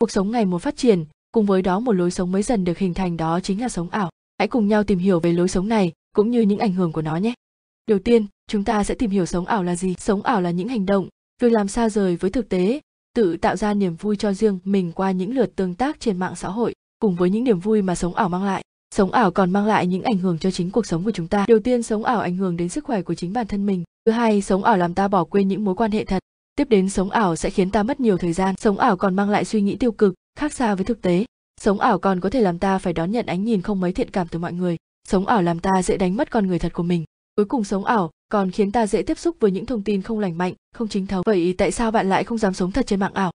cuộc sống ngày một phát triển cùng với đó một lối sống mới dần được hình thành đó chính là sống ảo hãy cùng nhau tìm hiểu về lối sống này cũng như những ảnh hưởng của nó nhé đầu tiên chúng ta sẽ tìm hiểu sống ảo là gì sống ảo là những hành động việc làm xa rời với thực tế tự tạo ra niềm vui cho riêng mình qua những lượt tương tác trên mạng xã hội cùng với những niềm vui mà sống ảo mang lại sống ảo còn mang lại những ảnh hưởng cho chính cuộc sống của chúng ta đầu tiên sống ảo ảnh hưởng đến sức khỏe của chính bản thân mình thứ hai sống ảo làm ta bỏ quên những mối quan hệ thật tiếp đến sống ảo sẽ khiến ta mất nhiều thời gian sống ảo còn mang lại suy nghĩ tiêu cực khác xa với thực tế sống ảo còn có thể làm ta phải đón nhận ánh nhìn không mấy thiện cảm từ mọi người sống ảo làm ta dễ đánh mất con người thật của mình cuối cùng sống ảo còn khiến ta dễ tiếp xúc với những thông tin không lành mạnh không chính thống vậy tại sao bạn lại không dám sống thật trên mạng ảo